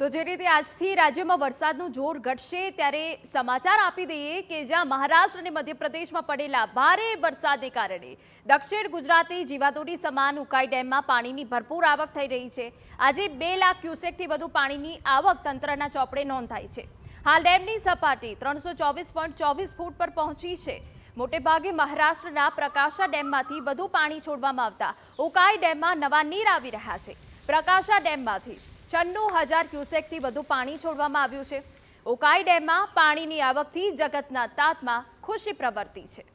તો જે રીતે આજથી રાજ્યમાં વરસાદનું જોર ઘટશે ત્યારે સમાચાર આપી દઈએ કે જ્યાં મહારાષ્ટ્ર અને મધ્યપ્રદેશમાં પડેલા ભારે વરસાદને કારણે દક્ષિણ ગુજરાતી જીવાતોની સમાન ઉકાઈ ડેમમાં પાણીની ભરપૂર આવક થઈ રહી છે આજે બે લાખ ક્યુસેકથી વધુ પાણીની આવક તંત્રના ચોપડે નોંધાઈ છે હાલ ડેમની સપાટી ત્રણસો ફૂટ પર પહોંચી છે મોટેભાગે મહારાષ્ટ્રના પ્રકાશા ડેમમાંથી વધુ પાણી છોડવામાં આવતા ઉકાઈ ડેમમાં નવા નીર આવી રહ્યા છે પ્રકાશા ડેમમાંથી છન્નું હજાર ક્યુસેકથી વધુ પાણી છોડવામાં આવ્યું છે ઉકાઈ ડેમમાં પાણીની આવકથી જગતના તાતમાં ખુશી પ્રવર્તી છે